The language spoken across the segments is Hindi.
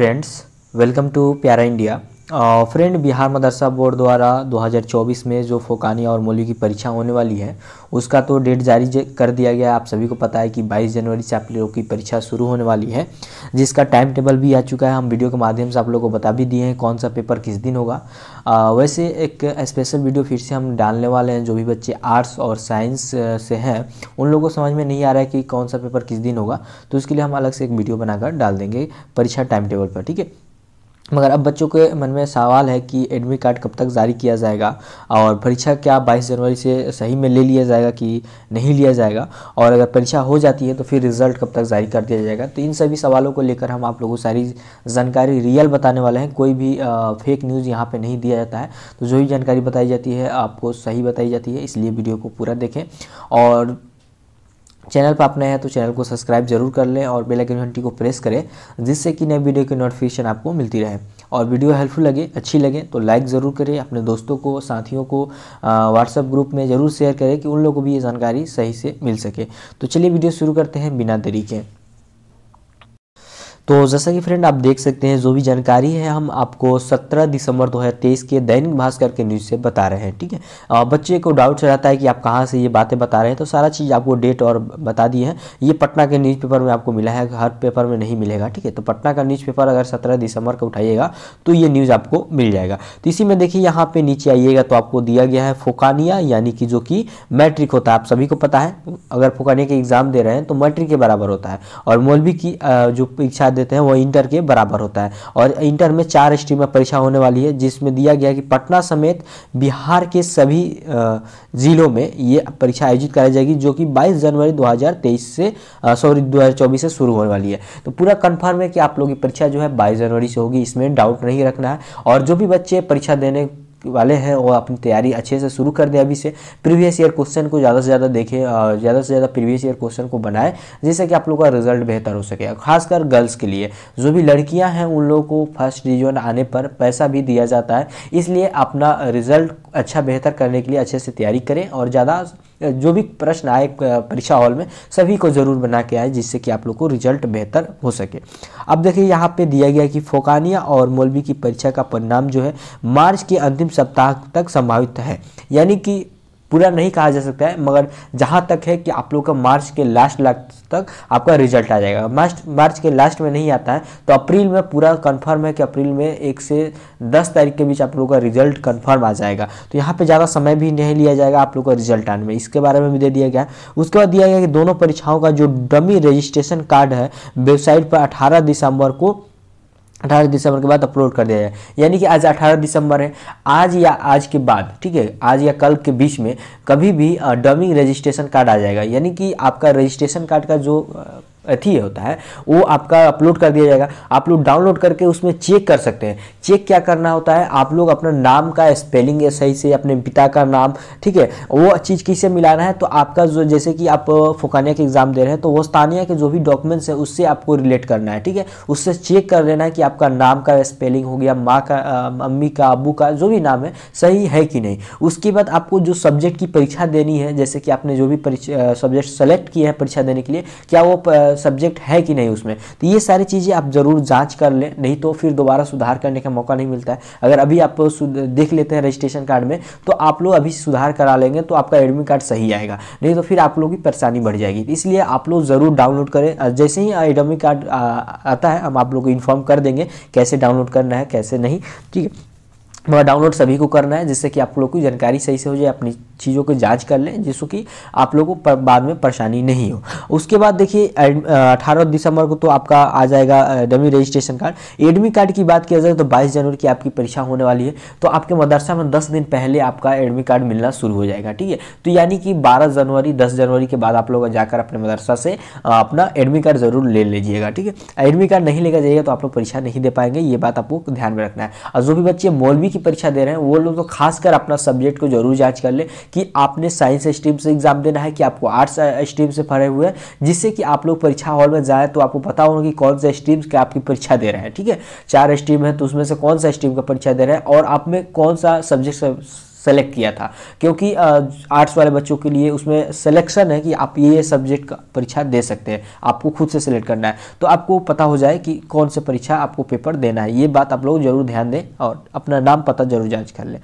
friends welcome to Pyara India friend Bihar Madrasa board द्वारा 2024 में जो फोकानी और मोली की परीक्षा होने वाली है उसका तो डेट जारी कर दिया गया आप सभी को पता है कि 22 जनवरी से आप लोगों की परीक्षा शुरू होने वाली है जिसका टाइम टेबल भी आ चुका है हम वीडियो के माध्यम से आप लोगों को बता भी दिए हैं कौन सा पेपर किस दिन होगा आ, वैसे एक स्पेशल वीडियो फिर से हम डालने वाले हैं जो भी बच्चे आर्ट्स और साइंस से हैं उन लोगों को समझ में नहीं आ रहा है कि कौन सा पेपर किस दिन होगा तो उसके लिए हम अलग से एक वीडियो बनाकर डाल देंगे परीक्षा टाइम टेबल पर ठीक है मगर अब बच्चों के मन में सवाल है कि एडमिट कार्ड कब तक जारी किया जाएगा और परीक्षा क्या 22 जनवरी से सही में ले लिया जाएगा कि नहीं लिया जाएगा और अगर परीक्षा हो जाती है तो फिर रिज़ल्ट कब तक जारी कर दिया जाएगा तो इन सभी सवालों को लेकर हम आप लोगों को सारी जानकारी रियल बताने वाले हैं कोई भी आ, फेक न्यूज़ यहाँ पर नहीं दिया जाता है तो जो भी जानकारी बताई जाती है आपको सही बताई जाती है इसलिए वीडियो को पूरा देखें और चैनल पर आप नए हैं तो चैनल को सब्सक्राइब जरूर कर लें और बेल आइकन घंटी को प्रेस करें जिससे कि नए वीडियो की नोटिफिकेशन आपको मिलती रहे और वीडियो हेल्पफुल लगे अच्छी लगे तो लाइक ज़रूर करें अपने दोस्तों को साथियों को व्हाट्सअप ग्रुप में ज़रूर शेयर करें कि उन लोगों को भी ये जानकारी सही से मिल सके तो चलिए वीडियो शुरू करते हैं बिना तरीके तो जैसा कि फ्रेंड आप देख सकते हैं जो भी जानकारी है हम आपको 17 दिसंबर 2023 के दैनिक भास्कर के न्यूज़ से बता रहे हैं ठीक है बच्चे को डाउट रहता है कि आप कहाँ से ये बातें बता रहे हैं तो सारा चीज़ आपको डेट और बता दी है ये पटना के न्यूज़पेपर में आपको मिला है हर पेपर में नहीं मिलेगा ठीक है तो पटना का न्यूज़पेपर अगर सत्रह दिसंबर का उठाइएगा तो ये न्यूज़ आपको मिल जाएगा तो इसी में देखिए यहाँ पर नीचे आइएगा तो आपको दिया गया है फोकानिया यानी कि जो कि मैट्रिक होता है आप सभी को पता है अगर फोकानिया के एग्ज़ाम दे रहे हैं तो मैट्रिक के बराबर होता है और मौलवी की जो परीक्षा देते हैं वो इंटर के बराबर होता है और इंटर में चार स्ट्रीम में परीक्षा होने वाली है जिसमें दिया गया कि पटना समेत बिहार के सभी ज़िलों में ये परीक्षा आयोजित कराई जाएगी जो कि 22 जनवरी 2023 से सॉरी 2024 से शुरू होने वाली है तो पूरा कन्फर्म है कि आप लोग की परीक्षा जो है बाईस जनवरी से होगी इसमें डाउट नहीं रखना है और जो भी बच्चे परीक्षा देने वाले हैं वो अपनी तैयारी अच्छे से शुरू कर दें अभी से प्रीवियस ईयर क्वेश्चन को ज़्यादा से ज़्यादा देखें ज़्यादा से ज़्यादा प्रीवियस ईयर क्वेश्चन को बनाएं जिससे कि आप लोगों का रिजल्ट बेहतर हो सके खासकर गर्ल्स के लिए जो भी लड़कियाँ हैं उन लोगों को फर्स्ट डिविजन आने पर पैसा भी दिया जाता है इसलिए अपना रिजल्ट अच्छा बेहतर करने के लिए अच्छे से तैयारी करें और ज़्यादा जो भी प्रश्न आए परीक्षा हॉल में सभी को ज़रूर बना के आए जिससे कि आप लोग को रिजल्ट बेहतर हो सके अब देखिए यहाँ पे दिया गया कि फोकानिया और मौलवी की परीक्षा का परिणाम जो है मार्च के अंतिम सप्ताह तक संभावित है यानी कि पूरा नहीं कहा जा सकता है मगर जहाँ तक है कि आप लोग का मार्च के लास्ट लास्ट तक आपका रिजल्ट आ जाएगा मार्च मार्च के लास्ट में नहीं आता है तो अप्रैल में पूरा कंफर्म है कि अप्रैल में एक से दस तारीख के बीच आप लोग का रिजल्ट कंफर्म आ जाएगा तो यहाँ पे ज़्यादा समय भी नहीं लिया जाएगा आप लोग का रिजल्ट आने में इसके बारे में भी दे दिया गया उसके बाद दिया गया कि दोनों परीक्षाओं का जो डमी रजिस्ट्रेशन कार्ड है वेबसाइट पर अठारह दिसंबर को अठारह दिसंबर के बाद अपलोड कर दिया जाए यानी कि आज अठारह दिसंबर है आज या आज के बाद ठीक है आज या कल के बीच में कभी भी डमिंग रजिस्ट्रेशन कार्ड आ जाएगा यानी कि आपका रजिस्ट्रेशन कार्ड का जो अथी होता है वो आपका अपलोड कर दिया जाएगा आप लोग डाउनलोड करके उसमें चेक कर सकते हैं चेक क्या करना होता है आप लोग अपना नाम का स्पेलिंग या सही से अपने पिता का नाम ठीक है वो चीज़ किसे मिलाना है तो आपका जो जैसे कि आप फुकानिया के एग्ज़ाम दे रहे हैं तो वो स्थानिया के जो भी डॉक्यूमेंट्स है उससे आपको रिलेट करना है ठीक है उससे चेक कर लेना है कि आपका नाम का स्पेलिंग हो गया माँ का मम्मी का अबू का जो भी नाम है सही है कि नहीं उसके बाद आपको जो सब्जेक्ट की परीक्षा देनी है जैसे कि आपने जो भी सब्जेक्ट सेलेक्ट किए हैं परीक्षा देने के लिए क्या वो सब्जेक्ट है कि नहीं उसमें तो ये सारी चीज़ें आप ज़रूर जांच कर लें नहीं तो फिर दोबारा सुधार करने का मौका नहीं मिलता है अगर अभी आप देख लेते हैं रजिस्ट्रेशन कार्ड में तो आप लोग अभी सुधार करा लेंगे तो आपका एडमिट कार्ड सही आएगा नहीं तो फिर आप लोगों की परेशानी बढ़ जाएगी तो इसलिए आप लोग ज़रूर डाउनलोड करें जैसे ही एडमिट कार्ड आता है हम आप लोग को इन्फॉर्म कर देंगे कैसे डाउनलोड करना है कैसे नहीं ठीक है वह डाउनलोड सभी को करना है जिससे कि आप लोगों की जानकारी सही से हो जाए अपनी चीज़ों की जांच कर लें जिससे कि आप लोगों को बाद में परेशानी नहीं हो उसके बाद देखिए अठारह दिसंबर को तो आपका आ जाएगा dummy registration card admit card की बात किया जाए तो बाईस जनवरी की आपकी परीक्षा होने वाली है तो आपके मदरसा में दस दिन पहले आपका एडमी कार्ड मिलना शुरू हो जाएगा ठीक है तो यानी कि बारह जनवरी दस जनवरी के बाद आप लोग जाकर अपने मदरसा से अपना एडमी कार्ड ज़रूर ले लीजिएगा ठीक है एडमी कार्ड नहीं लेकर जाइएगा तो आप लोग परीक्षा नहीं दे पाएंगे ये बात आपको ध्यान में रखना है और जो भी बच्चे मौलवी की परीक्षा दे रहे हैं वो लोग तो खासकर अपना सब्जेक्ट को जरूर जांच कर लें कि आपने साइंस स्ट्रीम से एग्जाम देना है कि आपको आर्ट्स स्ट्रीम से पढ़े हुए हैं जिससे कि आप लोग परीक्षा हॉल में जाए तो आपको पता होगा कि कौन सा स्ट्रीम का आपकी परीक्षा दे रहे हैं ठीक है चार स्ट्रीम है तो उसमें से कौन सा स्ट्रीम का परीक्षा दे रहे हैं और आप में कौन सा सब्जेक्ट सेलेक्ट किया था क्योंकि आर्ट्स वाले बच्चों के लिए उसमें सिलेक्शन है कि आप ये ये सब्जेक्ट का परीक्षा दे सकते हैं आपको खुद से सिलेक्ट करना है तो आपको पता हो जाए कि कौन से परीक्षा आपको पेपर देना है ये बात आप लोग जरूर ध्यान दें और अपना नाम पता जरूर जांच कर लें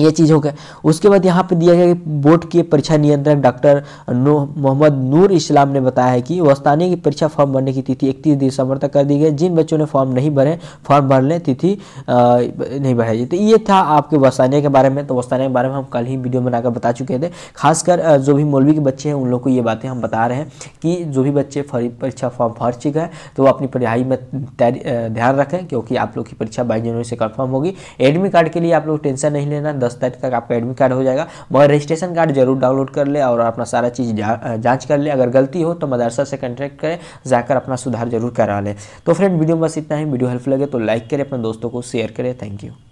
ये चीज़ हो गया उसके बाद यहाँ पे दिया गया कि बोर्ड के परीक्षा नियंत्रक डॉक्टर मोहम्मद नूर इस्लाम ने बताया है कि वस्तानी की परीक्षा फॉर्म भरने की तिथि इकतीस दिसंबर तक कर दी गई जिन बच्चों ने फॉर्म नहीं भरे फॉर्म भर लें तिथि नहीं भराई तो ये था आपके वस्तानिया के बारे में तो वस्तानिया के बारे में हम कल ही वीडियो बनाकर बता चुके थे खासकर जो भी मौलवी के बच्चे हैं उन लोग को ये बातें हम बता रहे हैं कि जो भी बच्चे परीक्षा फॉर्म भर चुके हैं तो वो अपनी पढ़ाई में ध्यान रखें क्योंकि आप लोग की परीक्षा बाईस जनवरी से कन्फर्म होगी एडमिट कार्ड के लिए आप लोग टेंशन नहीं लेना दस तारीख तक आपका एडमिट कार्ड हो जाएगा मगर रजिस्ट्रेशन कार्ड जरूर डाउनलोड कर ले और अपना सारा चीज़ जांच जाँच कर ले अगर गलती हो तो मदरसा से कॉन्टैक्ट करें जाकर अपना सुधार जरूर करा लें तो फ्रेंड वीडियो में बस इतना ही वीडियो हेल्प लगे तो लाइक करें अपने दोस्तों को शेयर करें थैंक यू